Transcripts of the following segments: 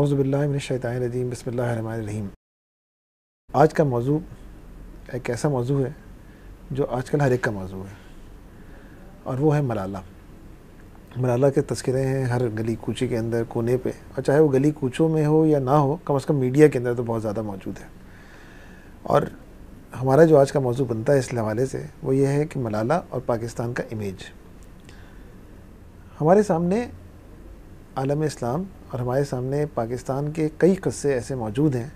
अज़बिल्लिनशैतरजीम बसमीम आज का मौजू एक ऐसा मौजू है जो आजकल हर एक का मौजू है और वो है मलाला मलाला के तस्करे हैं हर गली कूचे के अंदर कोने पे और चाहे वो गली कूचों में हो या ना हो कम अज़ कम मीडिया के अंदर तो बहुत ज़्यादा मौजूद है और हमारा जो आज का मौजू बनता है इस हवाले से वो ये है कि मलाला और पाकिस्तान का इमेज हमारे सामने आलम इस्लाम और हमारे सामने पाकिस्तान के कई कस्से ऐसे मौजूद हैं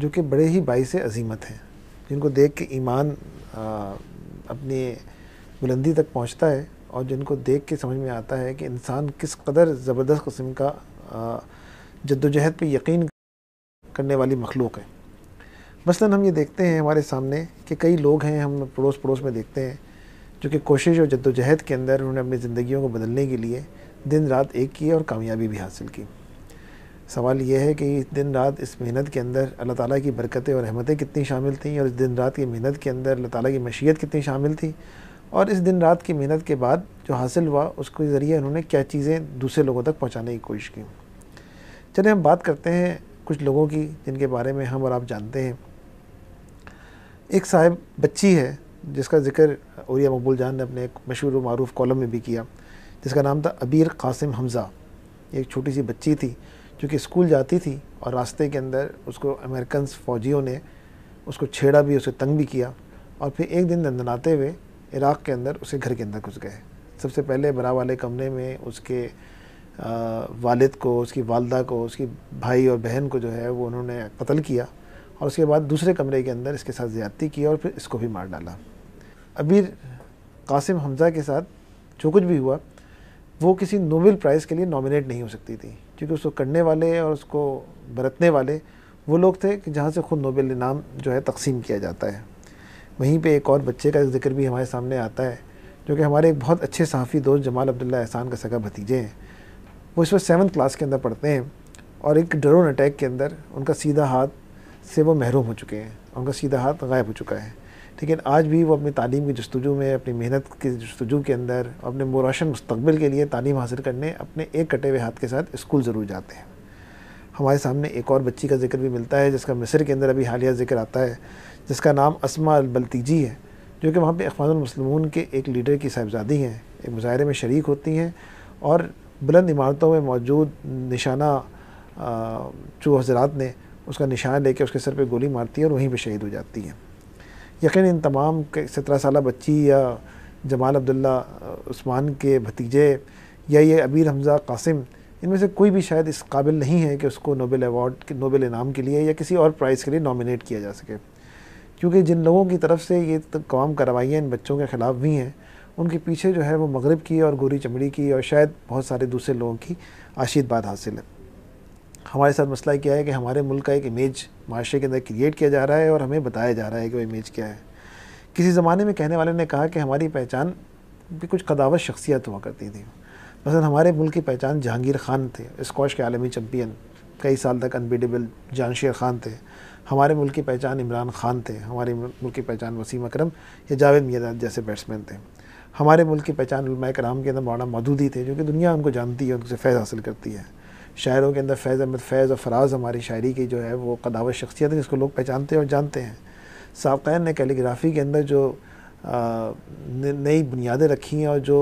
जो कि बड़े ही बाई से अजीमत हैं जिनको देख के ईमान अपनी बुलंदी तक पहुंचता है और जिनको देख के समझ में आता है कि इंसान किस कदर ज़बरदस्त कस्म का जद्दोजहद पर यकीन करने वाली मखलूक है मसलन हम ये देखते हैं हमारे सामने कि कई लोग हैं हम पड़ोस पड़ोस में देखते हैं जो कि कोशिश और जद्दोजहद के अंदर उन्होंने अपनी ज़िंदगियों को बदलने के लिए दिन रात एक की और कामयाबी भी हासिल की सवाल यह है कि दिन रात इस मेहनत के अंदर अल्लाह ताला की बरकतें और रहमतें कितनी शामिल थीं और इस दिन रात की मेहनत के अंदर अल्लाह ताला की मशीयत कितनी शामिल थी और इस दिन रात की मेहनत के बाद जो हासिल हुआ उसके ज़रिए उन्होंने क्या चीज़ें दूसरे लोगों तक पहुँचाने की कोशिश की चलिए हम बात करते हैं कुछ लोगों की जिनके बारे में हम और आप जानते हैं एक साहिब बच्ची है जिसका ज़िक्र और मकबूल जान ने अपने एक मशहूर मरूफ कॉलम में भी किया जिसका नाम था अबीर कासिम हमज़ा एक छोटी सी बच्ची थी जो कि स्कूल जाती थी और रास्ते के अंदर उसको अमेरिकन फ़ौजियों ने उसको छेड़ा भी उसे तंग भी किया और फिर एक दिन दंदनाते हुए इराक़ के अंदर उसे घर के अंदर घुस गए सबसे पहले बरा वाले कमरे में उसके वालिद को उसकी वालदा को उसकी भाई और बहन को जो है वो उन्होंने कत्ल किया और उसके बाद दूसरे कमरे के अंदर इसके साथ ज़्यादती की और फिर इसको भी मार डाला अबीर कासिम हमज़ा के साथ जो कुछ भी हुआ वो किसी नोबेल प्राइज़ के लिए नॉमिनेट नहीं हो सकती थी क्योंकि उसको करने वाले और उसको बरतने वाले वो लोग थे कि जहाँ से ख़ुद नोबेल इनाम जो है तकसीम किया जाता है वहीं पे एक और बच्चे का जिक्र भी हमारे सामने आता है जो कि हमारे एक बहुत अच्छे सहाफ़ी दोस्त जमाल अब्दुल्ला एहसान का सगा भतीजे हैं वो इस वक्त सेवन क्लास के अंदर पढ़ते हैं और एक ड्रोन अटैक के अंदर उनका सीधा हाथ से वो महरूम हो चुके हैं उनका सीधा हाथ गायब हो चुका है लेकिन आज भी वो अपनी तालीम की जस्तजू में अपनी मेहनत की जस्तजु के अंदर अपने मुराशन मुस्तबिल के लिए तालीम हासिल करने अपने एक कटे हुए हाथ के साथ स्कूल ज़रूर जाते हैं हमारे सामने एक और बच्ची का जिक्र भी मिलता है जिसका मिस्र के अंदर अभी हालिया जिक्र आता है जिसका नाम असमा अलबलतीजी है जो कि वहाँ पर अखवानमसलमून के एक लीडर की साहबजादी हैं एक मुजाहरे में शरीक होती हैं और बुलंद इमारतों में मौजूद निशाना चू हजरात ने उसका निशान लेके उसके सर पे गोली मारती है और वहीं पे शहीद हो जाती है यकीन इन तमाम सत्रह साल बच्ची या जमाल अब्दुल्ला उस्मान के भतीजे या ये अबीर हमज़ा कासिम इनमें से कोई भी शायद इस काबिल नहीं है कि उसको नोबेल अवार्ड नोबेल इनाम के लिए या किसी और प्राइज़ के लिए नॉमिनेट किया जा सके क्योंकि जिन लोगों की तरफ से ये तमाम कार्रवाइयाँ इन बच्चों के ख़िलाफ़ भी हैं उनके पीछे जो है वो मगरब की और गोरी चमड़ी की और शायद बहुत सारे दूसरे लोगों की आशीर्वाद हासिल है हमारे साथ मसला क्या है कि हमारे मुल्क का एक इमेज माशरे के अंदर क्रिएट किया जा रहा है और हमें बताया जा रहा है कि वो इमेज क्या है किसी ज़माने में कहने वाले ने कहा कि हमारी पहचान भी कुछ कदावत शख्सियत हुआ करती थी मसलन हमारे मुल्क की पहचान जहांगीर खान थे स्कॉश के आलमी चैम्पियन कई साल तक अनबीडेबल जानशेर खान थे हमारे मुल्क की पहचान इमरान खान थे हमारे मुल्क की पहचान वसीम अकरम या जावेद मियाद जैसे बैट्समैन थे हमारे मुल्क की पहचान कराम के अंदर मौना मदूदी थे जो कि दुनिया उनको जानती है उनसे फैज़ हासिल करती है शायरों के अंदर फैज़ अहमद फैज़ और फराज हमारी शायरी की जो है वो कदावत शख्सियत है जिसको लोग पहचानते हैं और जानते हैं साबकैन ने कैलीग्राफ़ी के अंदर जो नई बुनियादें रखी हैं और जो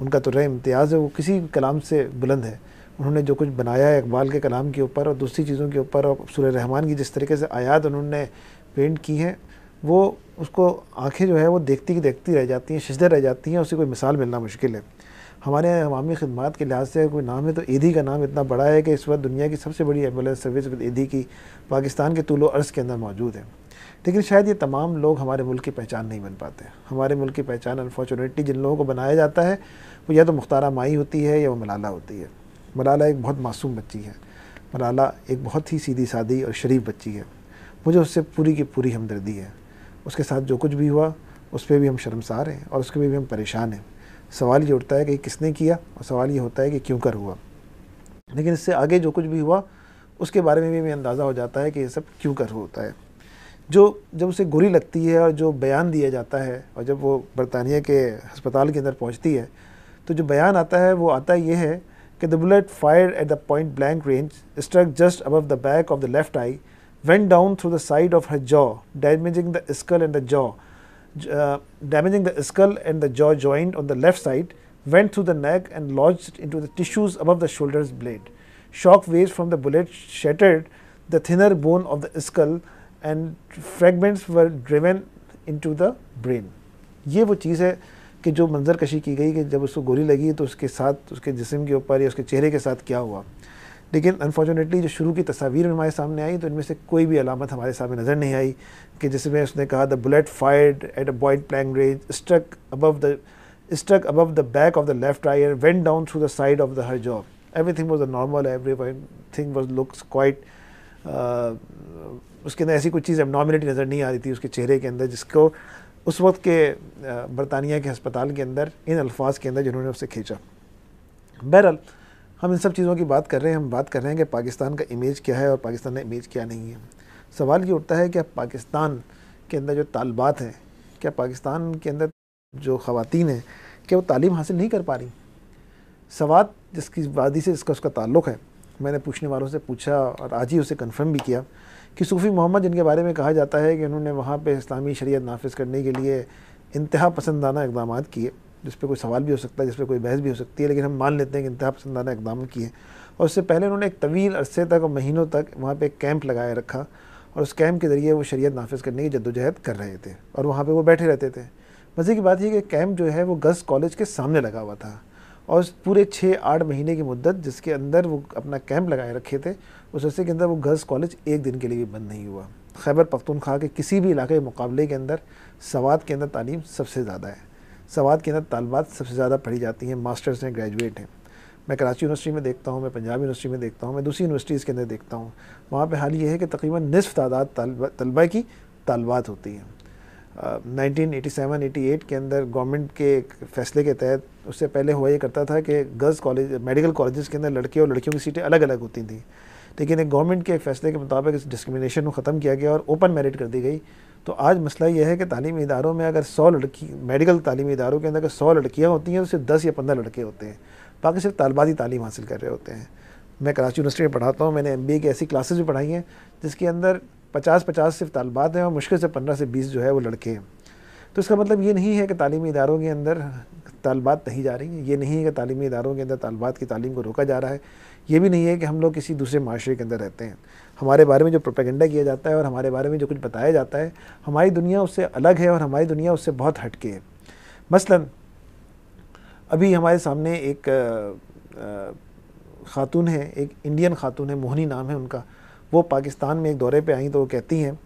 उनका तुर तो इम्तियाज़ है वो किसी कलाम से बुलंद है उन्होंने जो कुछ बनाया है इकबाल के कलाम के ऊपर और दूसरी चीज़ों के ऊपर और सुर रहमान की जिस तरीके से आयात उन्होंने पेंट की हैं वो उसको आंखें जो है वो देखती की देखती रह जाती हैं शिजदे रह जाती हैं उसकी कोई मिसाल मिलना मुश्किल है हमारे यहाँ अवामी खदमात के लिहाज से कोई नाम है तो ईदी का नाम इतना बड़ा है कि इस वक्त दुनिया की सबसे बड़ी एम्बुलेंस सर्विस ईदी की पाकिस्तान के तुलो अर्ज़ के अंदर मौजूद है लेकिन शायद ये तमाम लोग हमारे मुल्क की पहचान नहीं बन पाते हमारे मुल्क की पहचान अनफॉर्चुनेटली जिन लोगों को बनाया जाता है वो या तो मुख्तारा माई होती है या वो मलाला होती है मलाला एक बहुत मासूम बच्ची है मलाला एक बहुत ही सीधी सादी और शरीफ बच्ची है मुझे उससे पूरी की पूरी हमदर्दी है उसके साथ जो कुछ भी हुआ उस पर भी हम शर्मसार हैं और उसके भी हम परेशान हैं सवाल ये उठता है कि किसने किया और सवाल ये होता है कि क्यों कर हुआ लेकिन इससे आगे जो कुछ भी हुआ उसके बारे में भी हमें अंदाज़ा हो जाता है कि ये सब क्यों कर होता है जो जब उसे गोली लगती है और जो बयान दिया जाता है और जब वो बरतानिया के अस्पताल के अंदर पहुंचती है तो जो बयान आता है वो आता ये है कि the bullet fire at the point blank range struck just above the back of the left eye went down through the side of her jaw damaging the skull and the jaw damaging the skull and the jaw joint on the left side, went through the neck and lodged into the tissues above the shoulder's blade. Shock waves from the bullet shattered the thinner bone of the skull and fragments were driven into the brain. ye wo cheez hai ki jo manzar kashi ki gayi ki jab usko गोली lagi to uske sath uske jism ke upar ya uske chehre ke sath kya hua लेकिन unfortunately जो शुरू की तस्वीर हमारे सामने आई तो इनमें से कोई भी अलामत हमारे सामने नज़र नहीं आई कि जिसमें उसने कहा the bullet fired at a point blank range struck above the back of the left of the down through the side of the her jaw everything Everything was a normal, everything thing was looks quite उसके अंदर ऐसी कोई चीज़ abnormality नज़र नहीं आ रही थी उसके चेहरे के अंदर जिसको उस वक्त के uh, बरतानिया के अस्पताल के अंदर इन अल्फाज के अंदर जिन्होंने उसे खींचा बहरहाल हम इन सब चीज़ों की बात कर रहे हैं हम बात कर रहे हैं कि पाकिस्तान का इमेज क्या है और पाकिस्तान का इमेज क्या नहीं है सवाल ये उठता है कि अब पाकिस्तान के अंदर जो तालबात हैं क्या पाकिस्तान के अंदर जो खातन हैं क्या वो तालीम हासिल नहीं कर पा रही सवाल जिसकी वादी से इसका उसका ताल्लुक़ है मैंने पूछने वालों से पूछा और आज ही उसे कन्फर्म भी किया कि सूफ़ी मोहम्मद जिनके बारे में कहा जाता है कि उन्होंने वहाँ पर इस्लामी शरीय नाफिज करने के लिए इंतहा पसंदाना इकदाम किए जिस पर कोई सवाल भी हो सकता है जिस पर कोई बहस भी हो सकती है लेकिन हम मान लेते हैं कि इंतहा पसंदाना इकदाम किए और उससे पहले उन्होंने एक तवील अरसे तक और महीनों तक वहाँ पर एक कैंप लगाए रखा और उस कैंप के ज़रिए वो शरीय नाफिज करने की जद्दोजहद कर रहे थे और वहाँ पर वो बैठे रहते थे मज़े की बात यह कि कैंप जो है वो गर्ल्स कॉलेज के सामने लगा हुआ था और पूरे छः आठ महीने की मुद्दत जिसके अंदर वो अपना कैंप लगाए रखे थे उस अरसे के अंदर वो गर्ल्स कॉलेज एक दिन के लिए भी बंद नहीं हुआ खैबर पख्तूनख्वा के किसी भी इलाके के मुकाबले के अंदर सवाद के अंदर तालीम सबसे ज़्यादा है सवाल के अंदर तलबात सबसे ज़्यादा पढ़ी जाती हैं मास्टर्स हैं ग्रेजुएट हैं मैं कराची यूनिवर्सिटी में देखता हूँ मैं पंजाब यूनिवर्सिटी में देखता हूँ मैं दूसरी यूनिवर्सिटीज़ के अंदर देखता हूँ वहाँ पर हाल ये है कि तकरीबन नसफ तादाद तलबा की तलबात होती हैं nineteen eighty seven eighty eight के अंदर गवर्नमेंट के एक फैसले के तहत उससे पहले हुआ ये करता था कि गर्ल्स कॉलेज मेडिकल कॉलेज़ के अंदर लड़के और लड़कियों की सीटें अलग अलग होती थी लेकिन एक गवर्नमेंट के फैसले के मुताबिक इस डिस्क्रिमिनेशन को ख़त्म किया गया और ओपन मेरिट कर दी गई तो आज मसला यह है कि तालीमी इदारों में अगर सौ लड़की मेडिकल तालीमी इदारों के अंदर अगर सौ लड़कियाँ होती हैं तो सिर्फ दस या पंद्रह लड़के होते हैं बाकी सिर्फ तलबाती तालीम हासिल कर रहे होते हैं मैं कराची यूनिवर्सिटी में पढ़ाता हूँ मैंने एम की ऐसी क्लासेज भी पढ़ाई हैं जिसके अंदर पचास पचास सिर्फ तलबात हैं और मुश्किल से पंद्रह से बीस जो है वो लड़के हैं तो इसका मतलब ये नहीं है कि तालीमी इदारों के अंदर तलबात नहीं जा रही हैं ये नहीं है कि तालीमी इदारों के अंदर तलबात की तालीम को रोका जा रहा है ये भी नहीं है कि हम लोग किसी दूसरे माशरे के अंदर रहते हैं हमारे बारे में जो प्रोपेगेंडा किया जाता है और हमारे बारे में जो कुछ बताया जाता है हमारी दुनिया उससे अलग है और हमारी दुनिया उससे बहुत हटके है मसलन अभी हमारे सामने एक ख़ातून है एक इंडियन ख़ातून है मोहनी नाम है उनका वो पाकिस्तान में एक दौरे पर आई तो वो कहती हैं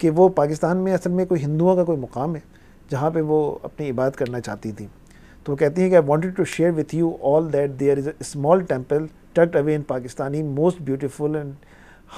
कि वो पाकिस्तान में असल में कोई हिंदुओं का कोई मुकाम है जहाँ पर वो अपनी इबादत करना चाहती थी तो वो कहती हैं कि I wanted to share with you all that there is a small temple tucked away in Pakistani, most beautiful and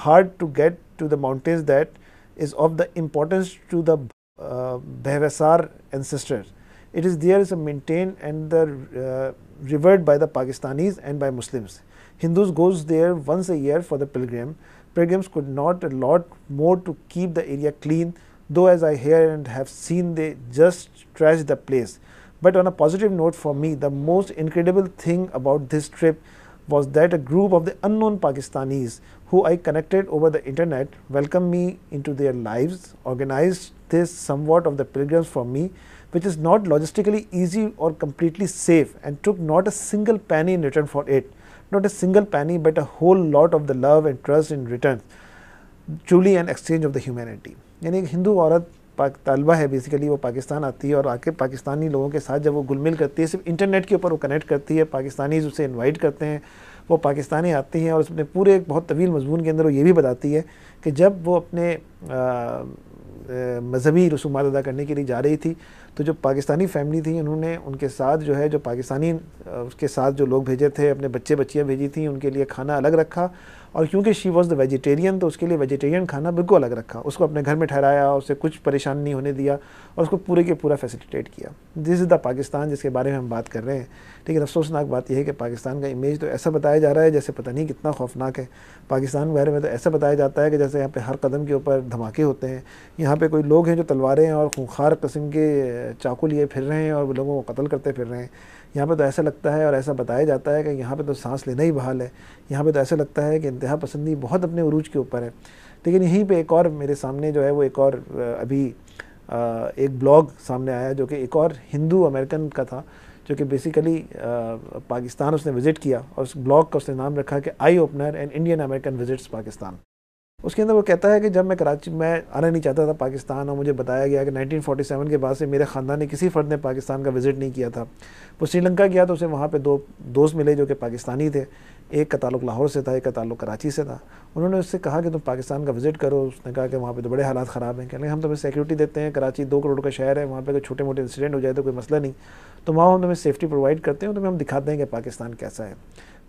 hard to get to the mountains that is of the importance to the uh, Bhavasar ancestors. It is there is maintained and the, uh, revered by the Pakistanis and by Muslims. Hindus goes there once a year for the pilgrim. Pilgrims could not a lot more to keep the area clean, though as I hear and have seen they just trash the place. But on a positive note for me, the most incredible thing about this trip was that a group of the unknown Pakistanis who I connected over the internet welcomed me into their lives, organized this somewhat of the pilgrims for me, which is not logistically easy or completely safe, and took not a single penny in return for it. Not a single penny, but a whole lot of the love and trust in return. Truly an exchange of the humanity. यानी एक हिंदू औरत पाक तलबा है basically वो पाकिस्तान आती है और आके पाकिस्तानी लोगों के साथ जब वो गुल मिल करती है सिर्फ इंटरनेट के ऊपर वो कनेक्ट करती है पाकिस्तानी उसे इनवाइट करते हैं वो पाकिस्तानी आती हैं और उसने पूरे एक बहुत तवील मजमून के अंदर वो ये भी बताती है कि जब वो अपने मज़हबी रसूमा अदा करने के लिए जा रही थी तो जो पाकिस्तानी फैमिली थी उन्होंने उनके साथ जो है जो पाकिस्तानी उसके साथ जो लोग भेजे थे अपने बच्चे बच्चियाँ भेजी थी उनके लिए खाना अलग रखा और क्योंकि शी वॉज़ द वेजिटेरियन तो उसके लिए वेजिटेरियन खाना बिल्कुल अलग रखा उसको अपने घर में ठहराया उसे कुछ परेशान नहीं होने दिया और उसको पूरे के पूरा फैसिलिटेट किया दिस इज़ द पाकिस्तान जिसके बारे में हम बात कर रहे हैं लेकिन अफसोसनाक बात यह है कि पाकिस्तान का इमेज तो ऐसा बताया जा रहा है जैसे पता नहीं कितना खौफनाक है पाकिस्तान के बारे में तो ऐसा बताया जाता है कि जैसे यहाँ पर हर कदम के ऊपर धमाके होते हैं यहाँ पर कोई लोग हैं जो तलवारें और खूंखार कस्म के चाकू लिए फिर रहे हैं और लोगों को कत्ल करते फिर रहे हैं यहाँ पे तो ऐसा लगता है और ऐसा बताया जाता है कि यहाँ पे तो सांस लेना ही बहाल है यहाँ पे तो ऐसा लगता है कि इंतहा पसंदी बहुत अपने उरूज के ऊपर है लेकिन यहीं पे एक और मेरे सामने जो है वो एक और अभी एक ब्लॉग सामने आया जो कि एक और हिंदू अमेरिकन का था जो कि बेसिकली पाकिस्तान उसने विज़िट किया और उस ब्लॉग का उसने नाम रखा कि eye opener and Indian American visits Pakistan उसके अंदर वो कहता है कि जब मैं कराची मैं आना नहीं चाहता था पाकिस्तान और मुझे बताया गया कि 1947 के बाद से मेरे खानदान ने किसी फ़र्द ने पाकिस्तान का विज़िट नहीं किया था वो श्रीलंका गया तो उसे वहाँ पे दो दोस्त मिले जो कि पाकिस्तानी थे एक का ताल्लुक लाहौर से था एक का ताल्लुक कराची से था उन्होंने उससे कहा कि तुम पाकिस्तान का विज़िट करो उसने कहा कि वहाँ पर तो बड़े हालात ख़राब हैं कहें हम तुम्हें सिक्योरिटी देते हैं कराची दो करोड़ का शहर है वहाँ पर अगर छोटे मोटे इंसीडेंट हो जाए तो कोई मसला नहीं तो वहाँ हम तुम्हें सेफ्टी प्रोवाइड करते हैं तुम्हें हम दिखाते हैं कि पाकिस्तान कैसा है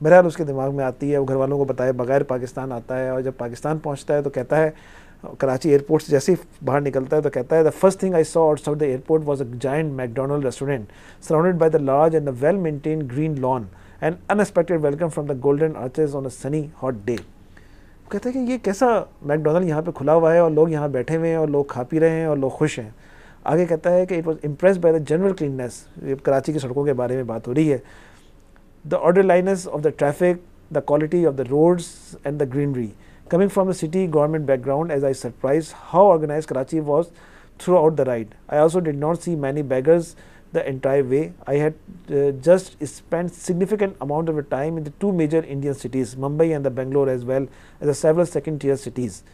बहरहाल उसके दिमाग में आती है वो घर वालों को बताए बगैर पाकिस्तान आता है और जब पाकिस्तान पहुँचता है तो कहता है कराची एयरपोर्ट से जैसे ही बाहर निकलता है तो कहता है the first thing I saw outside the airport was a giant McDonald restaurant surrounded by the large and the well maintain green lawn and unexpected welcome from the golden arches on a sunny hot day कहते हैं कि ये कैसा McDonald यहाँ पे खुला हुआ है और लोग यहाँ बैठे हुए हैं और लोग खा पी रहे हैं और लोग खुश हैं आगे कहता है कि it was impress by the general cleanness Karachi की सड़कों के बारे में बात हो रही है the orderliness of the traffic, the quality of the roads and the greenery. Coming from a city government background, as I surprised how organized Karachi was throughout the ride. I also did not see many beggars the entire way. I had uh, just spent significant amount of time in the two major Indian cities, Mumbai and the Bangalore as well as the several second tier cities.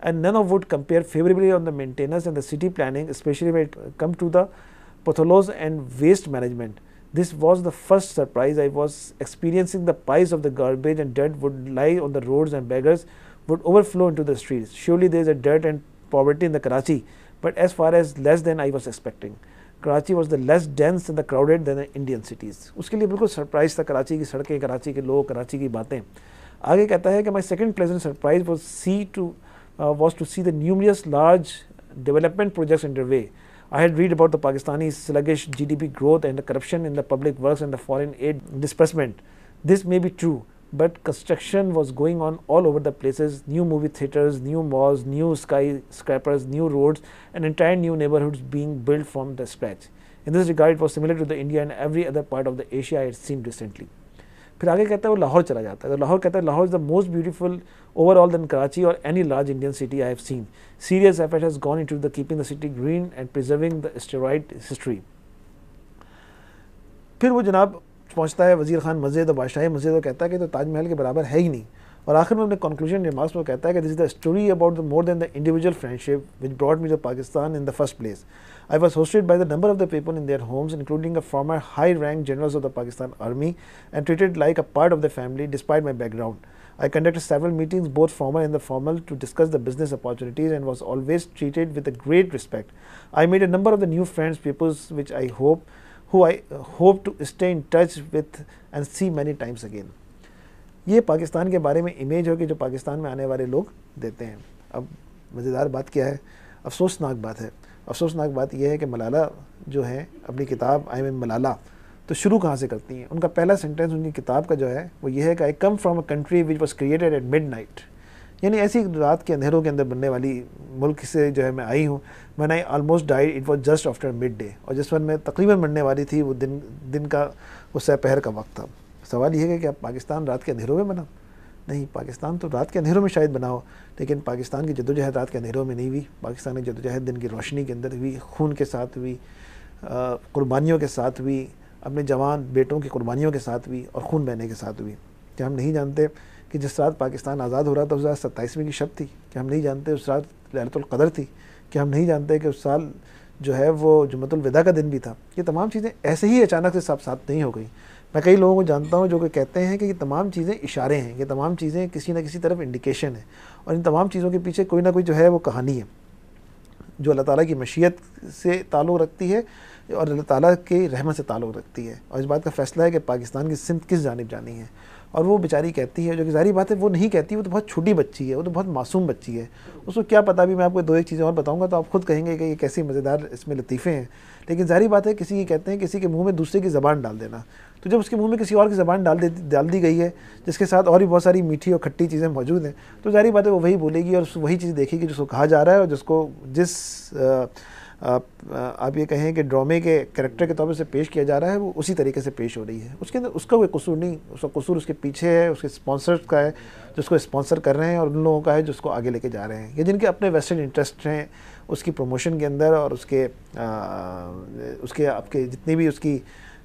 And none of would compare favorably on the maintenance and the city planning, especially when it comes to the potholes and waste management. This was the first surprise. I was experiencing the piles of the garbage and dirt would lie on the roads and beggars would overflow into the streets. Surely there is a dirt and poverty in the Karachi, but as far as less than I was expecting. was the less dense and the crowded than the Indian cities. उसके लिए बिल्कुल surprise था कराची की सड़कें कराची के लोग कराची की बातें आगे कहता है कि my second pleasant surprise was see to was to see the numerous large development projects under I had read about the Pakistani sluggish GDP growth and the corruption in the public works and the foreign aid disbursement. This may be true, but construction was going on all over the places new movie theaters, new malls, new skyscrapers, new roads, and entire new neighborhoods being built from the scratch. In this regard, it was similar to the India and every other part of the Asia I had seen recently. फिर आगे कहता है वो लाहौर चला जाता है तो लाहौर कहता है Lahore is the most beautiful overall than Karachi और any large Indian city I have seen serious effort has gone in to the keeping the city green and preserving the storied history फिर वो जनाब पहुँचता है वजीर खान मस्जिद और बादशाह मस्जिद और कहता है कि तो ताजमहल के बराबर है ही नहीं और आखिर में अपने कंक्लूजन रिमार्क्स में कहता है कि this is the story about the more than the individual friendship which brought me to Pakistan in I was hosted by the number of the people in their homes, including the former high ranked generals of the Pakistan Army, and treated like a part of the family despite my background. I conducted several meetings, both formal and informal, to discuss the business opportunities and was always treated with a great respect. I made a number of the new friends, pupils, which I hope, who I uh, hope to stay in touch with and see many times again. ये पाकिस्तान के बारे में image होगी जो पाकिस्तान में आने वाले लोग देते हैं अब मज़ेदार बात क्या है अफसोसनाक बात है अफसोसनाक बात यह है कि मलाला जो है अपनी किताब आई मीन मलाला तो शुरू कहाँ से करती हैं उनका पहला सेंटेंस उनकी किताब का जो है वो ये है कि I come from a country which was created at midnight यानी ऐसी रात के अंधेरों के अंदर बनने वाली मुल्क से जो है मैं आई हूँ मैंने I almost died it was just after midday और जिस वन मैं तकरीबन बनने वाली थी वो दिन दिन का उस सहपहर का वक्त था सवाल यह है कि आप पाकिस्तान रात के अंधेरों में बना नहीं पाकिस्तान तो रात के अंधेरों में शायद बना हो लेकिन पाकिस्तान की जदोजहद रात के अंधेरों में नहीं हुई पाकिस्तान की जदोजहद दिन की रोशनी के अंदर हुई खून के साथ हुई कुर्बानियों के साथ हुई अपने जवान बेटों की कुर्बानियों के साथ हुई और खून बहने के साथ हुई क्या हम नहीं जानते कि जिस रात पाकिस्तान आज़ाद हो रहा था उस रात सत्ताईसवीं की शब थी कि हम नहीं जानते उस रात लहरतुल्क़दर थी क्या हम नहीं जानते कि उस साल जो है वो जुमतुलविदा का दिन भी था ये तमाम चीज़ें ऐसे ही अचानक से साफ साथ नहीं हो गई मैं कई लोगों को जानता हूँ जो कि कहते हैं कि ये तमाम चीज़ें इशारे हैं ये तमाम चीज़ें किसी ना किसी तरफ इंडिकेशन है और इन तमाम चीज़ों के पीछे कोई ना कोई जो है वो कहानी है जो अल्लाह ताला की मशीयत से ताल्लुक़ रखती है और अल्लाह ताला के रहमत से ताल्लुक़ रखती है और इस बात का फैसला है कि पाकिस्तान की सिंध किस जानब जानी है और वो बेचारी कहती है जो कि जारी बात है वो नहीं कहती वो तो बहुत छोटी बच्ची है वो तो बहुत मासूम बच्ची है उसको क्या पता भी मैं आपको दो एक चीज़ें और बताऊंगा तो आप खुद कहेंगे कि ये कैसी मज़ेदार इसमें लतीफ़े हैं लेकिन जारी बात है किसी की कहते हैं किसी के मुंह में दूसरे की ज़बान डाल देना तो जब उसके मुंह में किसी और की ज़बान डाल डाल दी गई है जिसके साथ और भी बहुत सारी मीठी और खट्टी चीज़ें मौजूद हैं तो जारी बात है वो वही बोलेगी और वही चीज़ देखेगी जिसको कहा जा रहा है और जिसको जिस आ, आप आप ये कहें कि ड्रामे के करेक्टर के तौर पर से पेश किया जा रहा है वो उसी तरीके से पेश हो रही है उसके अंदर उसका कोई कसूर नहीं उसका कसूर उसके पीछे है उसके स्पॉन्सर्स का है जिसको स्पॉन्सर कर रहे हैं और उन लोगों का है जिसको आगे लेके जा रहे हैं या जिनके अपने वेस्टर्न इंटरेस्ट हैं उसकी प्रमोशन के अंदर और उसके आ, उसके आपके जितनी भी उसकी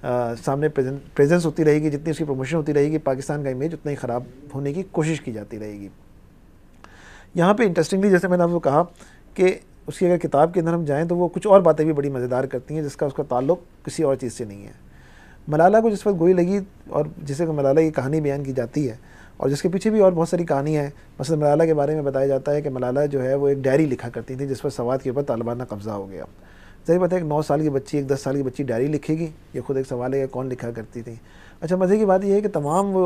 आ, सामने प्रेजेंस होती रहेगी जितनी उसकी प्रमोशन होती रहेगी पाकिस्तान का इमेज उतना ही ख़राब होने की कोशिश की जाती रहेगी यहाँ पे इंटरेस्टिंगली जैसे मैंने आपको कहा कि उसकी अगर किताब के अंदर हम जाएँ तो वो कुछ और बातें भी बड़ी मज़ेदार करती हैं जिसका उसका ताल्लुक किसी और चीज़ से नहीं है मलाला को जिस वक्त गोई लगी और जिसे मलाला की कहानी बयान की जाती है और जिसके पीछे भी और बहुत सारी कहानियाँ हैं मसल मलाला के बारे में बताया जाता है कि मलाला जो है वो एक डायरी लिखा करती थी जिस पर सवाद के ऊपर तालिबान का कब्ज़ा हो गया सही बात है एक नौ साल की बच्ची एक दस साल की बच्ची डायरी लिखेगी ये खुद एक सवाल है कौन लिखा करती थी अच्छा मज़े की बात यह है कि तमाम वो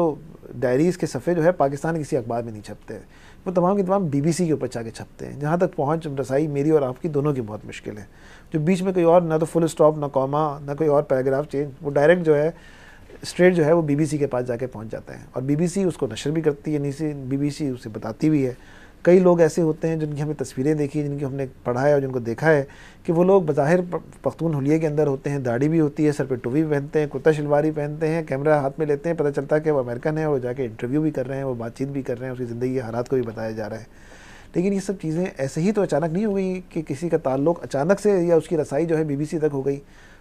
डायरीज़ के सफ़े जो है पाकिस्तान किसी अखबार में नहीं छपते वो तमाम के तमाम बीबीसी के ऊपर जाके छपते हैं जहाँ तक पहुँच रसाई मेरी और आपकी दोनों की बहुत मुश्किल है जो बीच में कोई और ना तो फुल स्टॉप ना कॉमा ना कोई और पैराग्राफ चेंज वो डायरेक्ट जो है स्ट्रेट जो है वो बीबीसी के पास जाके पहुँच जाते हैं और बीबीसी उसको नशर भी करती है नीचे बीबीसी उसे बताती भी है कई लोग ऐसे होते हैं जिनकी हमें तस्वीरें देखी जिनकी हमने पढ़ा है और जिनको देखा है कि वो लोग बाहिर पख्तून हुलिये के अंदर होते हैं दाढ़ी भी होती है सर पे टोपी पहनते हैं कुर्ता शलवारी पहनते हैं कैमरा हाथ में लेते हैं पता चलता है कि वो अमेरिकन है और जाके इंटरव्यू भी कर रहे हैं वो बातचीत भी कर रहे हैं उसकी ज़िंदगी के हालात को भी बताया जा रहा है लेकिन ये सब चीज़ें ऐसे ही तो अचानक नहीं हो गई कि किसी का ताल्लुक अचानक से या उसकी रसाई जो है बीबीसी तक हो गई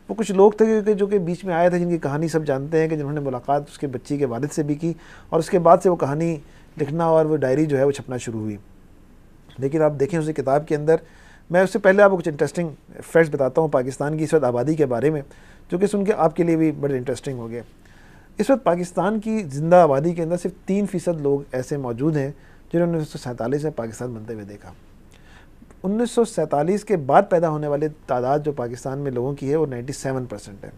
वो कुछ लोग थे क्योंकि जो कि बीच में आए थे जिनकी कहानी सब जानते हैं कि जिन्होंने मुलाकात उसके बच्ची के वालिद से भी की और उसके बाद से वो कहानी लिखना और वो डायरी जो है वो छपना शुरू हुई लेकिन आप देखें उस किताब के अंदर मैं उससे पहले आपको कुछ इंटरेस्टिंग फैक्ट्स बताता हूँ पाकिस्तान की इस वक्त आबादी के बारे में जो कि सुन के आपके लिए भी बड़े इंटरेस्टिंग हो गए इस वक्त पाकिस्तान की ज़िंदा आबादी के अंदर सिर्फ तीन फ़ीसद लोग ऐसे मौजूद हैं जिन्होंने उन्नीस में पाकिस्तान बनते हुए देखा उन्नीस के बाद पैदा होने वाली तादाद जो पाकिस्तान में लोगों की है वो सेवन परसेंट है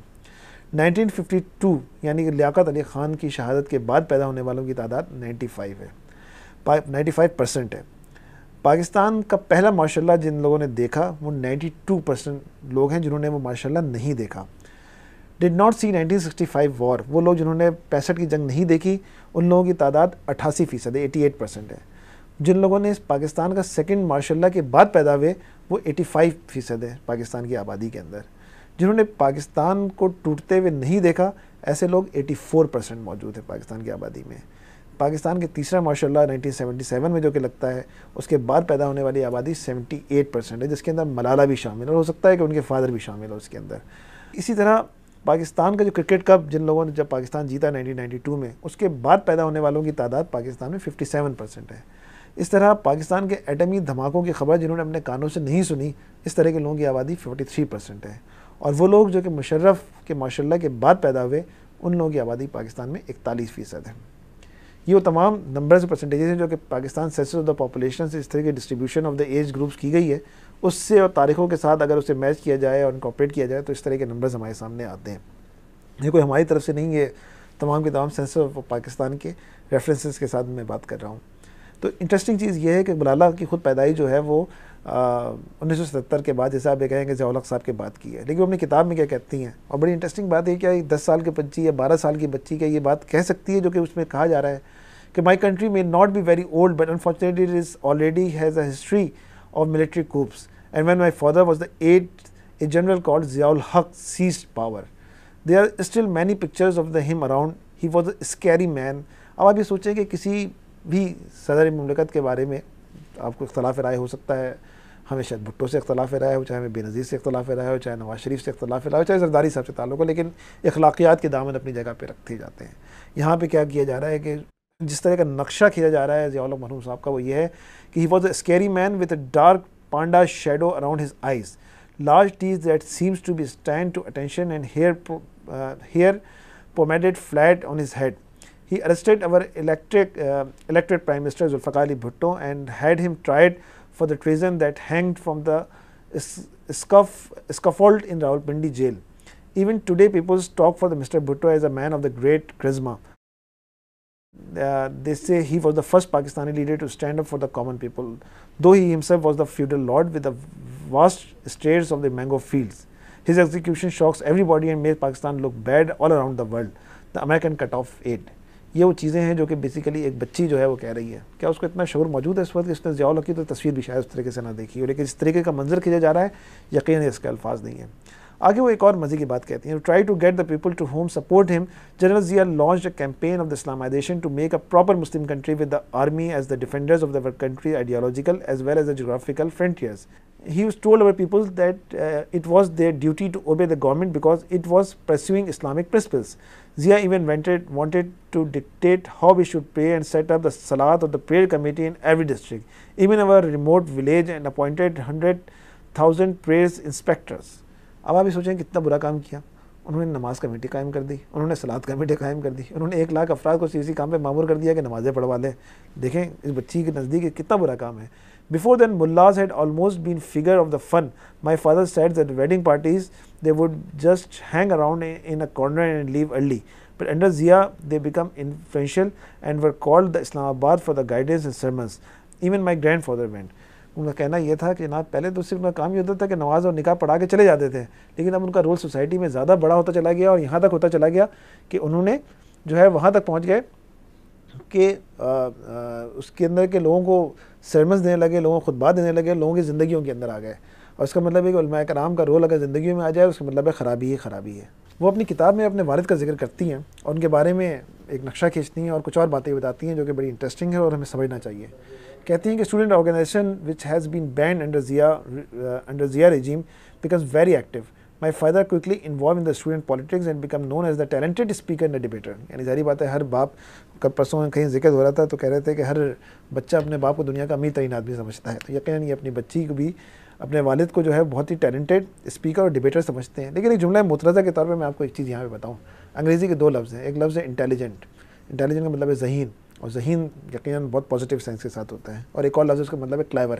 1952 यानी कि लियाकत अली ख़ान की शहादत के बाद पैदा होने वालों की तादाद 95 है 95 परसेंट है पाकिस्तान का पहला माशाल्लाह जिन लोगों ने देखा वो 92 परसेंट लोग हैं जिन्होंने वो माशाल्लाह नहीं देखा डिड नॉट सी 1965 वॉर वो लोग जिन्होंने पैंसठ की जंग नहीं देखी उन लोगों की तादाद अट्ठासी फ़ीसद एटी एट परसेंट है जिन लोगों ने इस पाकिस्तान का सेकेंड माशाला के बाद पैदा हुए वो एटी फाइव फ़ीसद है पाकिस्तान की आबादी के अंदर जिन्होंने पाकिस्तान को टूटते हुए नहीं देखा ऐसे लोग एटी फोर परसेंट मौजूद है पाकिस्तान की आबादी में पाकिस्तान के तीसरा माशाल्लाह 1977 में जो कि लगता है उसके बाद पैदा होने वाली आबादी 78 परसेंट है जिसके अंदर मलाला भी शामिल है और हो सकता है कि उनके फादर भी शामिल हो उसके अंदर इसी तरह पाकिस्तान का जो क्रिकेट कप जिन लोगों ने जब पाकिस्तान जीता 1992 में उसके बाद पैदा होने वालों की तादाद पाकिस्तान में फिफ्टी परसेंट है इस तरह पाकिस्तान के एटमी धमाकों की खबर जिन्होंने अपने कानों से नहीं सुनी इस तरह के लोगों की आबादी 53 परसेंट है और वो लोग जो कि मुशर्रफ के माशाला के बाद पैदा हुए उन लोगों की आबादी पाकिस्तान में इकतालीस फ़ीसद है ये वो तमाम नंबर्स परसेंटेजेस हैं जो कि Pakistan census of the population से इस तरह की distribution of the age groups की गई है उससे और तारीखों के साथ अगर उसे मैच किया जाए और इनकॉपरेट किया जाए तो इस तरह के नंबर्स हमारे सामने आते हैं ये कोई हमारी तरफ से नहीं है तमाम के तमाम सेंसस ऑफ पाकिस्तान के रेफरेंसेस के साथ मैं बात कर रहा हूँ तो इंटरेस्टिंग चीज़ ये है कि बुलाला की खुद पैदाई जो है वो उन्नीस सौ सतहत्तर के बाद जैसे आप ये कहेंगे जयालक साहब की बात की है लेकिन अपनी किताब में क्या कहती हैं और बड़ी इंटरेस्टिंग बात है क्या दस साल की बच्ची या बारह साल की बच्ची क्या ये बात कह सकती है जो कि उसमें कहा जा रहा है कि my country may not be very old but unfortunately it is already has a history of military coups and when my father was the eight a general call Zia ul Haq seize power they are still many pictures of the him around he was a scary man अब आप ये सोचें कि किसी भी सदर ममलकत के बारे में आपको इख्तलाफ राय हो सकता है हमें शायद भुट्टो से अख्तलाफ राय हो चाहे हमें बेनज़ीर से अख्तलाफ राय हो चाहे नवाज शरीफ से अख्तलाफ राय हो चाहे सरदारी साहब से ताल्लुक हो लेकिन अखलाकियात के दामन अपनी जगह पर रखे जाते हैं यहाँ पर क्या किया जा रहा है कि जिस तरह का नक्शा खींचा जा रहा है जियाल मरहूम साहब का वो ये है कि he was a scary man with a dark panda shadow around his eyes large teeth that seems to be stand to attention and hair hair pomaded flat on his head he arrested our electric, uh, elected Prime Minister Zulfikar Ali Bhutto and had him tried for the treason that hanged from the scuff, scaffold in Rawalpindi jail. Even today, people talk for the Mr. Bhutto as a man of the great charisma, uh, they say he was the first Pakistani leader to stand up for the common people, though he himself was the feudal lord with the vast estates of the mango fields. His execution shocks everybody and made Pakistan look bad all around the world. The American cut off aid. ये वो चीज़ें हैं जो कि basically एक बच्ची जो है वो कह रही है क्या उसको इतना शोर मौजूद है इस वक्त कि उसने जियाल की तो तस्वीर भी शायद उस तरीके से ना देखी हो लेकिन इस तरीके का मंजर खींचा जा रहा है यकीन है इसके अल्फाज नहीं है आगे वो एक और मज़े की बात कहती हैं try to get the people to home support him general Zia launch a campaign of the Islamization to make a proper Muslim country with the army as the defenders of the country ideological as well as the geographical frontiers he told our people that uh, it was their duty to obey the government because it was pursuing Islamic principles. Zia even wanted, wanted to dictate how we should pray and set up the Salat or the prayer committee in every district, even our remote village, and appointed 100,000 prayers inspectors. अब आप ये सोचें कितना बुरा काम किया उन्होंने नमाज कमेटी कायम कर दी उन्होंने सलाद कमेटी कायम कर दी उन्होंने एक लाख अफराद को सीसी काम पे मामूर कर दिया कि नमाज़ें पढ़वा लें देखें इस बच्ची के नज़दीक कितना बुरा काम है before then mullahs had almost been figure of the fun my father said that wedding parties they would just hang around in a corner and leave early but under Zia they become become and were called the Islamabad for the guidance and sermons even my grandfather went उनका कहना यह था कि जनाब पहले तो सिर्फ उनका काम ये होता था कि नमाज और निकाह पढ़ा के चले जाते थे लेकिन अब उनका रोल सोसाइटी में ज़्यादा बड़ा होता चला गया और यहाँ तक होता चला गया कि उन्होंने जो है वहाँ तक पहुँच गए कि उसके अंदर के लोगों को सरमस देने लगे लोगों को खुतबा देने लगे लोगों की ज़िंदगियों के अंदर आ गए और उसका मतलब है कि उलमा कराम का रोल अगर ज़िंदगी में आ जाए उसका मतलब है ख़राबी ही ख़राबी है वो अपनी किताब में अपने वालद का जिक्र करती हैं और उनके बारे में एक नक्शा खींचती हैं और कुछ और बातें बताती हैं जो कि बड़ी इंटरेस्टिंग है और हमें समझना चाहिए कहते हैं कि student organisation which has been banned under Zia under Zia regime becomes very active my father quickly involve in the student politics and become known as the talented speaker and debater यानी जारी बात है हर बाप कल परसों कहीं जिक्र हो रहा था तो कह रहे थे कि हर बच्चा अपने बाप को दुनिया का अमीर तरीन आदमी समझता है तो यकीन ये अपनी बच्ची को भी अपने वालिद को जो है बहुत ही टैलेंटेड स्पीकर और डिबेटर समझते हैं लेकिन एक जुमला मुतरजा के तौर पर मैं आपको एक चीज़ यहाँ पर बताऊँ अंग्रेज़ी के दो लफ्ज़ हैं एक लफ्ज़ है इंटेलिजेंट इंटेलिजेंट का मतलब है जहीन और जहीन यकीन बहुत पॉजिटिव सेंस के साथ होता है और एक और लफ्ज़ उसका मतलब है क्लेवर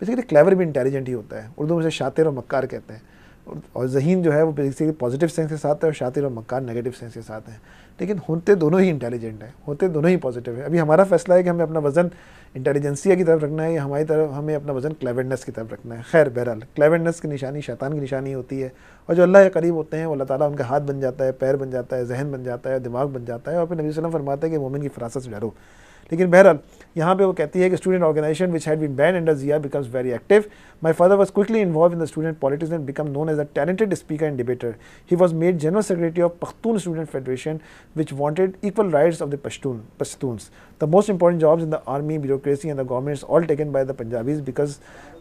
बेसिकली क्लेवर भी इंटेलिजेंट ही होता है उर्दू में से शातिर और मक्कार कहते हैं और जहीन जो है वो बेसिकली पॉजिटिव सेंस के साथ है और शातिर और मक्कार नेगेटिव सेंस के साथ हैं लेकिन होते दोनों ही इंटेलिजेंट हैं होते दोनों ही पॉजिटिव हैं अभी हमारा फैसला है कि हमें अपना वज़न इंटेलिजेंसिया की तरफ रखना है या हमारी तरफ हमें अपना वजन क्लेवेडनेस की तरफ रखना है खैर बहरहाल क्लेवेडनेस की निशानी शैतान की निशानी होती है और जो अल्लाह के करीब होते हैं वो अल्लाह ताला उनका हाथ बन जाता है पैर बन जाता है जहन बन जाता है दिमाग बन जाता है और फिर नबी वसलम फरमाते हैं कि मोमिन की फरासत से डरो लेकिन बहरहाल यहाँ पे वो कहती है कि student organisation which had been ban under Zia becomes very active my father was quickly involve in the student politics and become known as a talented speaker and debater he was made general secretary of Pakhtun student federation which wanted equal rights of the Pashtun Pashtun the most important jobs in the army bureaucracy and the governments all taken by the Punjabis because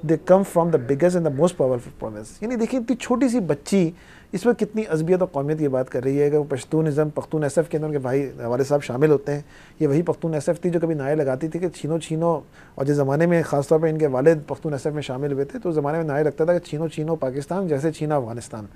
they come from the biggest and the most powerful province यानी देखिए इतनी छोटी सी बच्ची इस वक्त कितनी असबियत और कौमियत की बात कर रही है कि वो पश्तून निज़म पख्तून एस के अंदर उनके भाई हमारे साहब शामिल होते हैं ये वही पख्तून एस थी जो कभी नाए लगाती थी कि छीनो छीनो और जिस ज़माने में खासतौर पर इनके वालद पख्तून एस में शामिल हुए थे तो उस ज़माने में नारे लगता था कि छीनो छीनो पाकिस्तान जैसे छीना अफगानिस्तान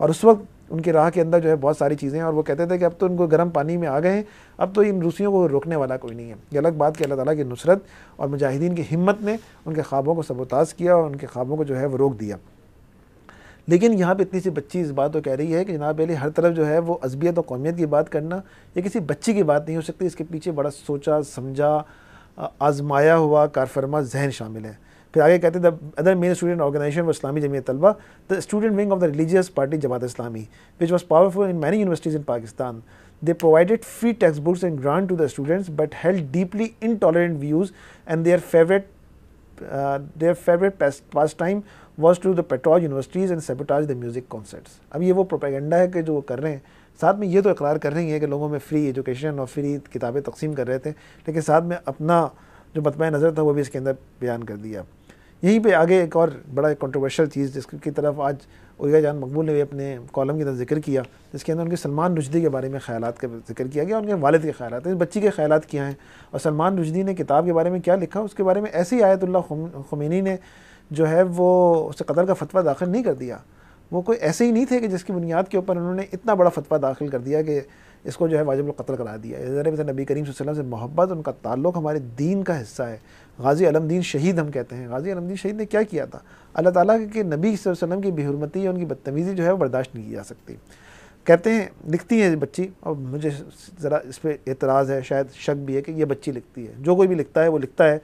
और उस वक्त उनके राह के अंदर जो है बहुत सारी चीज़ें हैं और वो कहते थे कि अब तो उनको गर्म पानी में आ गए हैं अब तो इन रूसियों को रोकने वाला कोई नहीं है ये अलग बात कि अल्लाह ताला की नुसरत और मुजाहिदीन की हिम्मत ने उनके ख्वाबों को सबोताज किया और उनके ख्वाबों को जो है वो रोक दिया लेकिन यहाँ पे इतनी सी बच्ची इस बात को कह रही है कि जनाब अली हर तरफ जो है वो असबियत और कौमियत की बात करना ये किसी बच्ची की बात नहीं हो सकती इसके पीछे बड़ा सोचा समझा आजमाया हुआ कारफरमा जहन शामिल है फिर आगे कहते the other main student organisation व Islami Jamiat Talaba the student wing of the religious party Jamaat Islami which was powerful in many universities in Pakistan provided free textbooks and grant to the students but held deeply intolerant views and their favourite their favourite pastime was to the patrol universities and sabotage the music concerts अब ये वो propaganda है कि जो कर रहे हैं साथ में ये तो इकरार कर रही है कि लोगों में फ़्री एजुकेशन और फ्री किताबें तकसीम कर रहे थे लेकिन साथ में अपना जो मतमय नज़र था वो भी इसके अंदर बयान कर दिया यहीं पे आगे एक और बड़ा कंट्रोवर्शियल चीज़ जिसकी तरफ आज उर्या जान मकबूल ने भी अपने कॉलम के अंदर जिक्र किया जिसके अंदर उनके सलमान रुजदी के बारे में ख्याल का जिक्र किया गया उनके वालद के ख्याल इस बच्ची के ख्याल क्या हैं और सलमान रुजदी ने किताब के बारे में क्या लिखा उसके बारे में ऐसे ही आयतुल्ला खुमैनी ने जो है वो उसे कतर का फतवा दाखिल नहीं कर दिया वो कोई ऐसे ही नहीं थे कि जिसकी बुनियाद के ऊपर उन्होंने इतना बड़ा फतवा दाखिल कर दिया कि इसको जो है वाजिब कत्ल करा दिया ज़रब नबी करीम सल्लम से मोहब्बत उनका ताल्लुक हमारे दीन का हिस्सा है गाजी अलमदीन शहीद हम कहते हैं गाजी अलमदीन शहीद ने क्या किया था अल्लाह ताला के नबी वसल्लम की बेहरमती उनकी बदतमीज़ी जो है वो बर्दाश्त नहीं की जा सकती कहते हैं लिखती है बच्ची और मुझे ज़रा इस पर एतराज़ है शायद शक भी है कि ये बच्ची लिखती है जो कोई भी लिखता है वो लिखता है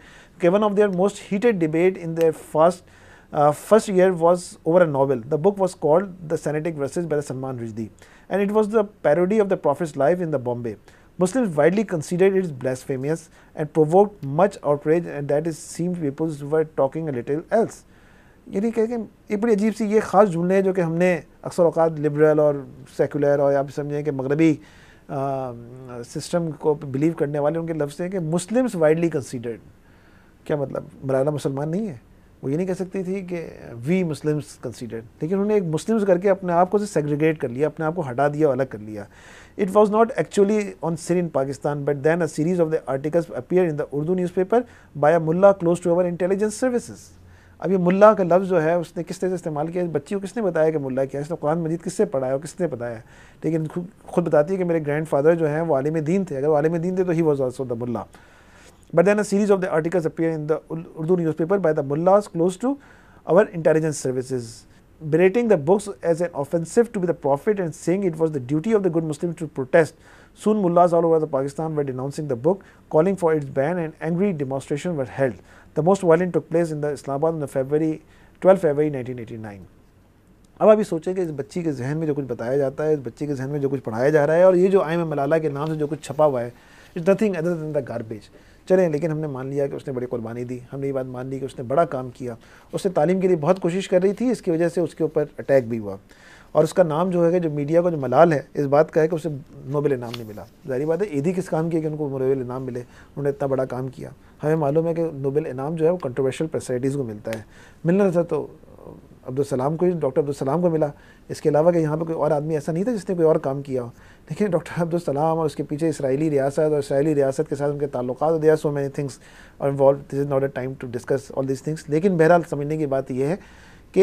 one of their most heated debate in their first uh, first year was over a novel. The book was called The Sanitic Verses by the Salman Rushdie and it was the parody of the Prophet's life in the Bombay. Muslims widely considered it blasphemous and provoked much outrage and that is seemed people were talking a little else. यानी कह कि ये बड़ी अजीब सी ये ख़ास जुमले हैं जो कि हमने अक्सर अवकात लिबरल और सेकुलर और आप समझें कि मगरबी सिस्टम को बिलीव करने वाले उनके लफ्ज़ हैं कि मुस्लिम्स वाइडली कंसीडर्ड क्या मतलब मलाला मुसलमान नहीं है वो ये नहीं कह सकती थी कि वी मुस्लिम्स कंसीडर्ड लेकिन उन्होंने एक मुस्लिम्स करके अपने आप को से सेग्रीगेट कर लिया अपने आप को हटा दिया अलग कर लिया it was not actually on sir in Pakistan but then a series of the articles appear in the Urdu newspaper by a mullah close to our intelligence services अब ये मुल्ला का लफ्ज़ जो है उसने किस तरह से इस्तेमाल किया बच्ची को किसने बताया कि मुल्ला क्या इसने कुरान मजीद किससे पढ़ाया और किसने बताया लेकिन खुद बताती है कि मेरे ग्रैंड फादर जो हैं वो आलिम दीन थे अगर वालिम दीन थे तो he was also the mullah But then a series of the articles appear in the Urdu newspaper by the mullahs close to our intelligence services, berating the books as an offensive to be the Prophet and saying it was the duty of the good Muslims to protest. Soon mullahs all over the Pakistan were denouncing the book, calling for its ban and angry demonstrations were held. The most violent took place in the Islamabad on the February 12 February 1989 अब आप ये सोचें कि इस बच्ची के जहन में जो कुछ बताया जाता है इस बच्चे के जहन में जो कुछ पढ़ाया जा रहा है और ये जो आई एम मलाला के नाम से जो कुछ छपा हुआ है it's nothing other than the garbage चलें लेकिन हमने मान लिया कि उसने बड़ी कुर्बानी दी हमने ये बात मान ली कि उसने बड़ा काम किया उसने तालीम के लिए बहुत कोशिश कर रही थी इसकी वजह से उसके ऊपर अटैक भी हुआ और उसका नाम जो है जो मीडिया का जो मलाल है इस बात का है कि उसे नोबेल इनाम नहीं मिला जारी बात है ईदी किस काम की कि उनको नोबेल इनाम मिले उन्होंने इतना बड़ा काम किया हमें मालूम है कि नोबेल इनाम जो है वो कंट्रोवर्शियल पर्सनलिटीज़ को मिलता है मिलना था तो सलाम को ही डॉक्टर सलाम को मिला इसके अलावा कि यहाँ पर कोई और आदमी ऐसा नहीं था जिसने कोई और काम किया देखिए डॉक्टर अब्दुलसलाम और उसके पीछे इसराइली रियासत और इसराइली रियासत के साथ उनके ताल्लुक और दिया सो मैनी थिंग्स और involve this is not a time to discuss all this things लेकिन बहरहाल समझने की बात यह है कि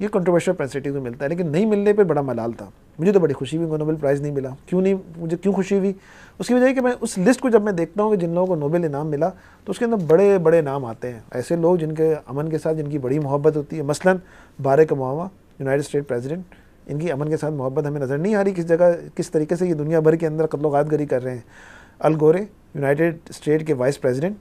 ये कंट्रोवर्शियल प्रेसिटी में मिलता है लेकिन नहीं मिलने पर बड़ा मलाल था मुझे तो बड़ी खुशी हुई उनको नोबेल प्राइज़ नहीं मिला क्यों नहीं मुझे क्यों खुशी हुई उसकी वजह कि मैं उस लिस्ट को जब मैं देखता हूँ कि जिन लोगों को नोबेल इनाम मिला तो उसके अंदर बड़े बड़े नाम आते हैं ऐसे लोग जिनके अमन के साथ जिनकी बड़ी मोहब्बत होती है मसलन बारक मामा यूनाइटेड स्टेट प्रेजिडेंट इनकी अमन के साथ मोहब्बत हमें नज़र नहीं आ रही किस जगह किस तरीके से ये दुनिया भर के अंदर कत्लो गरी कर रहे हैं अल गोरे यूनाइटेड स्टेट के vice president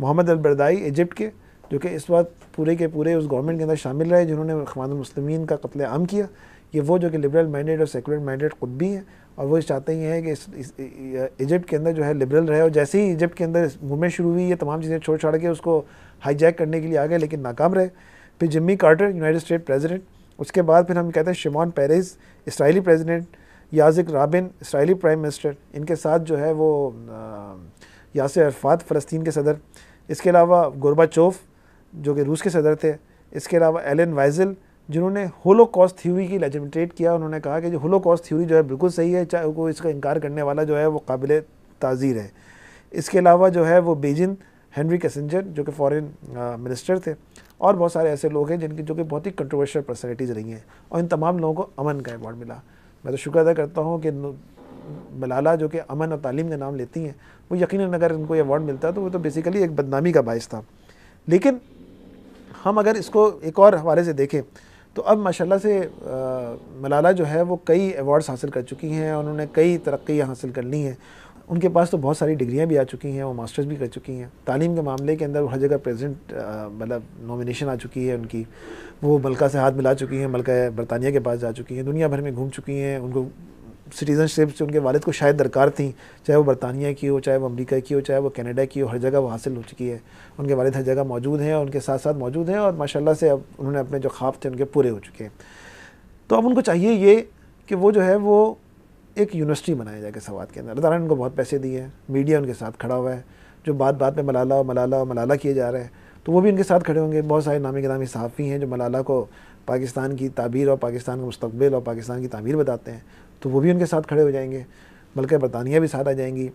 Mohamed El Baradei Egypt के जो कि इस वक्त पूरे के पूरे उस गवर्नमेंट के अंदर शामिल रहे जिन्होंने मुस्लिमीन का कत्ल आम किया ये वो जो कि लिबरल माइंडेड और सेकुलर माइंडेड खुद भी हैं और वो चाहते ही हैं कि इस, इजिप्ट के अंदर जो है लिबरल रहे और जैसे ही इजिप्ट के अंदर मूवमेंट शुरू हुई ये तमाम चीज़ें छोड़ छाड़ के उसको हाईजैक करने के लिए आ गए लेकिन नाकाम रहे फिर Jimmy Carter United State president उसके बाद फिर हम कहते हैं Shimon Peres Israeli president Yitzhak Rabin Israeli prime minister इनके साथ जो है वो यासर अरफात फ़लस्तीन के सदर इसके अलावा गुरबा चोफ जो कि रूस के सदर थे इसके अलावा एलन वाइजल जिन्होंने होलो कॉस्ट थ्यूरी की लेजिमिटेट किया उन्होंने कहा कि जो होलो कॉस्ट थ्यूरी जो है बिल्कुल सही है चाहे वो इसका इनकार करने वाला जो है वो काबिल ताज़ीर है इसके अलावा जो है वो बेजिन हेनरी कैसेंजर जो कि फॉरेन मिनिस्टर थे और बहुत सारे ऐसे लोग हैं जिनकी जो कि बहुत ही कंट्रोवर्शियल पर्सनैलिटीज़ रही हैं और इन तमाम लोगों को अमन का अवार्ड मिला मैं तो शुक्र अदा करता हूँ कि मलाला जो कि अमन और तालीम का नाम लेती हैं वो यकीन अगर इनको ये अवार्ड मिलता तो वो तो बेसिकली एक बदनामी का बायस था लेकिन हम अगर इसको एक और हवाले से देखें तो अब माशाल्लाह से आ, मलाला जो है वो कई अवार्ड्स हासिल कर चुकी हैं उन्होंने कई तरक्की हासिल कर ली हैं उनके पास तो बहुत सारी डिग्रियाँ भी आ चुकी हैं वो मास्टर्स भी कर चुकी हैं तालीम के मामले के अंदर हर जगह प्रेजेंट मतलब नॉमिनेशन आ चुकी है उनकी वो मलका से हाथ मिला चुकी हैं मलका बरतानिया के पास जा चुकी हैं दुनिया भर में घूम चुकी हैं उनको सिटीज़नशिप से उनके वालद को शायद दरकार थी चाहे वो बरतानिया की हो चाहे वो अमरीका की हो चाहे वो कनाडा की हो हर जगह वो हासिल हो चुकी है उनके वालद हर जगह मौजूद हैं और उनके साथ साथ मौजूद हैं और माशाला से अब उन्होंने अपने जो ख्वाब थे उनके पूरे हो चुके हैं तो अब उनको चाहिए ये कि वो जो है वो एक यूनिवर्सिटी बनाया जाएगा सवाद के अंदर नारायण उनको बहुत पैसे दिए हैं मीडिया उनके साथ खड़ा हुआ है जो बात बात में मलाला और मलाला और मलाला किए जा रहे हैं तो वो भी उनके साथ खड़े होंगे बहुत सारे नामी गामी सहाफ़ी हैं जो मलाला को पाकिस्तान की ताबीर और पाकिस्तान का मुस्तबिल और पाकिस्तान की तामीर बताते हैं तो वो भी उनके साथ खड़े हो जाएंगे बल्कि बरतानिया भी साथ आ जाएंगी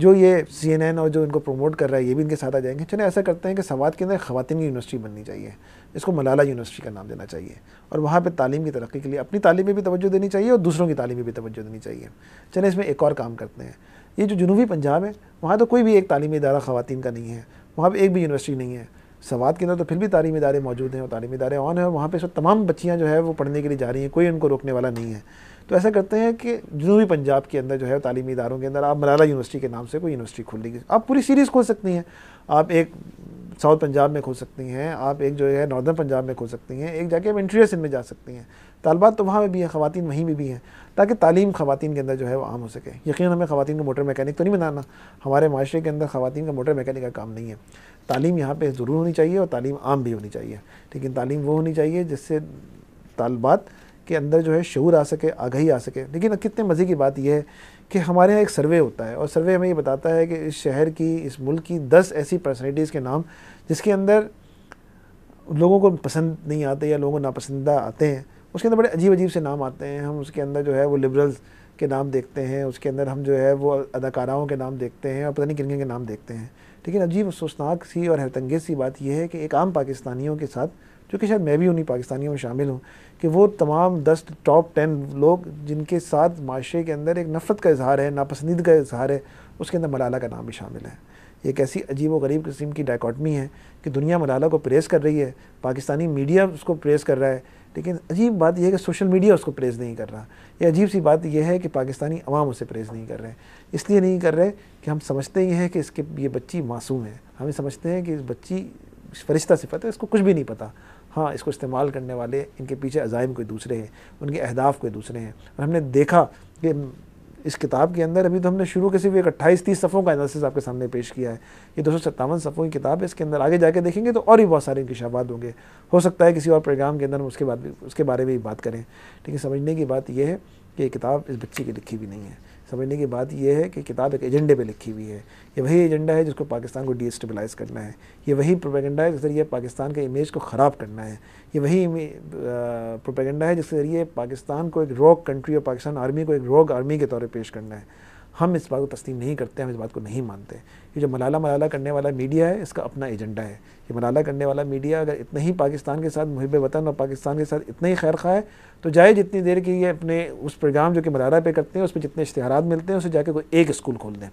जो ये सी एन एन और जो इनको प्रमोट कर रहा है ये भी इनके साथ आ जाएंगे चले ऐसा करते हैं कि सवाद के अंदर ख़वान की यूनिवर्सिटी बननी चाहिए इसको मलाला यूनिवर्सिटी का नाम देना चाहिए और वहाँ पर तालीम की तरक्की के लिए अपनी तालीम में भी तवज्जो देनी चाहिए और दूसरों की तालीम में भी तवज्जो देनी चाहिए चले इसमें एक और काम करते हैं ये जो जनूबी पंजाब है वहाँ तो कोई भी एक तालीमी इदारा ख़वान का नहीं है वहाँ पर एक भी यूनिवर्सिटी नहीं है सवाद के अंदर तो फिर भी तालीम इदारे मौजूद हैं और तालीम इदारे ऑन हैं और वहाँ पर इस वक्त तमाम बच्चियाँ जो है वो पढ़ने के लिए जा रही हैं कोई उनको रोकने वाला नहीं है तो ऐसा करते हैं कि जनूबी पंजाब के अंदर जो है तालीमी इदारों के अंदर आप मलाला यूनिवर्सिटी के नाम से कोई यूनिवर्सिटी खोल लीजिए आप पूरी सीरीज़ खोल सकती हैं आप एक साउथ पंजाब में खोल सकती हैं आप एक जो है नॉर्दर्न पंजाब में खोल सकती हैं एक जाके आप इंटीरियर सिंध में जा सकती हैं तलबात तो वहाँ पर भी हैं खातन वहीं पर भी हैं ताकि तालीम खातन के अंदर जो है वो आम हो सके यकीन हमें ख़वान को मोटर मैकेनिक तो नहीं बनाना हमारे माशरे के अंदर खातन का मोटर मैकेनिक का काम नहीं है तालीम यहाँ पर ज़रूर होनी चाहिए और तालीम आम भी होनी चाहिए लेकिन तालीम वो होनी चाहिए जिससे तलबात के अंदर जो है शूर आ सके आगही आ सके लेकिन कितने मज़े की बात यह है कि हमारे यहाँ एक सर्वे होता है और सर्वे हमें ये बताता है कि इस शहर की इस मुल्क की दस ऐसी पर्सनैलिटीज़ के नाम जिसके अंदर लोगों को पसंद नहीं आते या लोगों को नापसंदा आते हैं उसके अंदर बड़े अजीब अजीब से नाम आते हैं हम उसके अंदर जो है वो लिबरल्स के नाम देखते हैं उसके अंदर हम जो है वो अदाकाराओं के नाम देखते हैं और पता नहीं किन के नाम देखते हैं लेकिन अजीब अफसोसनाक सी और हैरतंगेज सी बात यह है कि एक आम पाकिस्तानियों के साथ जो कि शायद मैं भी उन्हीं पाकिस्तानियों में शामिल हूँ कि वो तमाम दस टॉप टेन लोग जिनके साथ माशरे के अंदर एक नफ़रत का इजहार है नापसंदीद का इजहार है उसके अंदर मलाला का नाम भी शामिल है एक ऐसी अजीब व गरीब किस्म की डाइकॉटमी है कि दुनिया मलाला को प्रेस कर रही है पाकिस्तानी मीडिया उसको प्रेस कर रहा है लेकिन अजीब बात यह है कि सोशल मीडिया उसको प्रेस नहीं कर रहा यह अजीब सी बात यह है कि पाकिस्तानी अवाम उसे प्रेस नहीं कर रहे इसलिए नहीं कर रहे कि हम समझते ही हैं कि इसके ये बच्ची मासूम है हमें समझते हैं कि इस बच्ची फरिश्ता सिफत है इसको कुछ भी नहीं पता हाँ इसको इस्तेमाल करने वाले इनके पीछे अजायम कोई दूसरे हैं उनके अहदाफ कोई दूसरे हैं और हमने देखा कि इस किताब के अंदर अभी तो हमने शुरू के सिर्फ एक अट्ठाईस तीस सफ़ों का एनालिसिस आपके सामने पेश किया है ये दो सौ सत्तावन सफ़ों की किताब है इसके अंदर आगे जाके देखेंगे तो और भी बहुत सारे इंकशाबात होंगे हो सकता है किसी और प्रोग्राम के अंदर हम उसके बाद उसके बारे में भी बात करें लेकिन समझने की बात यह है कि ये किताब इस बच्ची की लिखी भी नहीं है समझने की बात यह है कि किताब एक एजेंडे पे लिखी हुई है ये वही एजेंडा है जिसको पाकिस्तान को डिस्टेबलाइज करना है ये वही प्रोपेगेंडा है जिस जरिए पाकिस्तान के इमेज को ख़राब करना है ये वही प्रोपेगेंडा है जिसके ज़रिए पाकिस्तान को एक रॉक कंट्री और पाकिस्तान आर्मी को एक रॉक आर्मी के तौर पर पेश करना है हम इस बात को तस्लीम नहीं करते हम इस बात को नहीं मानते ये जो मलाला मलाला करने वाला मीडिया है इसका अपना एजेंडा है ये मलाला करने वाला मीडिया अगर इतना ही पाकिस्तान के साथ मुहब वतन और पाकिस्तान के साथ इतना ही खैर खा है तो जाए जितनी देर की ये अपने उस प्रोग्राम जो कि मलाला पे करते हैं उस पर जितने इश्तहार मिलते हैं उसे जाके कोई एक स्कूल खोल दें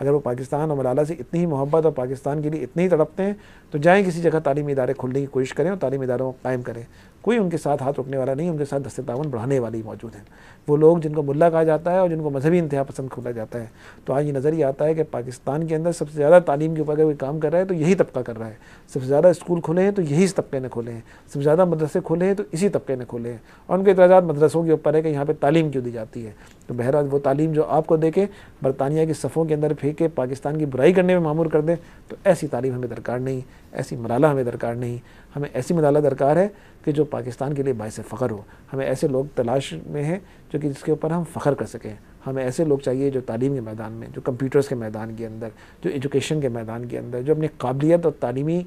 अगर वो पाकिस्तान और मलाला से इतनी ही मोहब्बत और पाकिस्तान के लिए इतनी ही तड़पते हैं तो जाएँ किसी जगह तालीमी इदारे खोलने की कोशिश करें और तालीमी इदारों को कायम करें कोई उनके साथ हाथ रोकने वाला नहीं उनके साथ दस्ते तावन बढ़ाने वाले ही मौजूद हैं वो लोग जिनको मुल्ला कहा जाता है और जिनको मजहबी इंतहा पसंद खोला जाता है तो आज ये नज़र ही आता है कि पाकिस्तान के अंदर सबसे ज़्यादा तालीम के ऊपर अगर कोई काम कर रहा है तो यही तबका कर रहा है सबसे ज़्यादा स्कूल खोले हैं तो यही इस तबके ने खोले हैं सबसे ज़्यादा मदरसे खोले हैं तो इसी तबके ने खोले हैं और उनके इतराज़ात मदरसों के ऊपर है कि यहाँ पर तालीम क्यों दी जाती है तो बहरहाल वो तालीम जो आपको देखें के बरतानिया के सफ़ों के अंदर फेंके पाकिस्तान की बुराई करने में मामूर कर दें तो ऐसी तालीम हमें दरकार नहीं ऐसी मराला हमें दरकार नहीं हमें ऐसी मदाला दरकार है कि जो पाकिस्तान के लिए बायस फ़ख्र हो हमें ऐसे लोग तलाश में हैं जो कि जिसके ऊपर हम फ़ख्र कर सकें हमें ऐसे लोग चाहिए जो तालीम के मैदान में जो कंप्यूटर्स के मैदान के अंदर जो एजुकेशन के मैदान के अंदर जो अपनी काबिलियत और तालीमी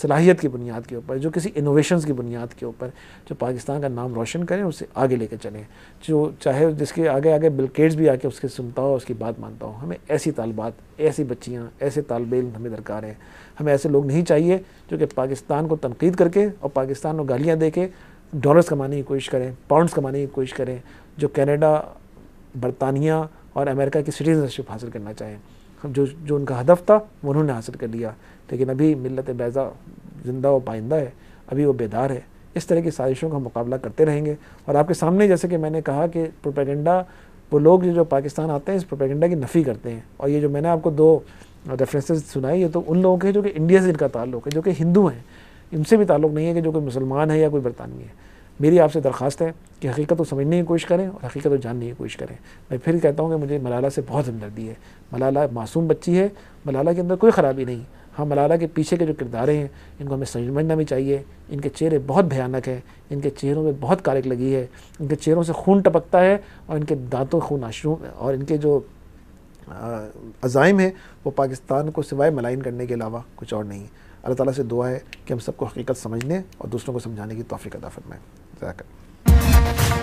सलाहियत की बुनियाद के ऊपर जो किसी इनोवेशन की बुनियाद के ऊपर जो पाकिस्तान का नाम रोशन करें उसे आगे लेकर चलें जो चाहे जिसके आगे आगे बिलकेट्स भी आके उसके सुनता हो उसकी बात मानता हो हमें ऐसी तालबात ऐसी बच्चियाँ ऐसे तालब इम हमें दरकार हैं हमें ऐसे लोग नहीं चाहिए जो कि पाकिस्तान को तनकीद करके और पाकिस्तान को गालियाँ दे के डॉलर्स कमाने की कोशिश करें पाउंडस कमाने की कोशिश करें जो कैनेडा बरतानिया और अमेरिका की सिटीजनशिप हासिल करना चाहें जो जो उनका हदफ था वो उन्होंने हासिल कर लिया लेकिन अभी मिलत बैज़ा जिंदा व पाइंदा है अभी वो बेदार है इस तरह की साजिशों का मुकाबला करते रहेंगे और आपके सामने जैसे कि मैंने कहा कि प्रोपेगेंडा वो लोग जो पाकिस्तान आते हैं इस प्रोपेगेंडा की नफ़ी करते हैं और ये जो मैंने आपको दो रेफरेंसेस सुनाई ये तो उन लोगों के जो कि इंडिया से इनका ताल्लुक है जो कि हिंदू हैं इनसे भी ताल्लुक नहीं है कि जो कोई मुसलमान है या कोई बरतानवी है मेरी आपसे दरख्वास्त है कि हकीकत को समझने की कोशिश करें और हकीकत को जानने की कोशिश करें मैं फिर कहता हूँ कि मुझे मलाला से बहुत हमदर्दी है मलाला मासूम बच्ची है मलाला के अंदर कोई ख़राबी नहीं हाँ मलाला के पीछे के जो किरदारे हैं इनको हमें समझना भी चाहिए इनके चेहरे बहुत भयानक हैं इनके चेहरों में बहुत कारक लगी है इनके चेहरों से खून टपकता है और इनके दांतों खून आशरों और इनके जो अज़ाइम है वो पाकिस्तान को सिवाय मलाइन करने के अलावा कुछ और नहीं है अल्लाह ताला से दुआ है कि हम सबको हकीकत समझने और दूसरों को समझाने की तोफ़ी अदाफत में second.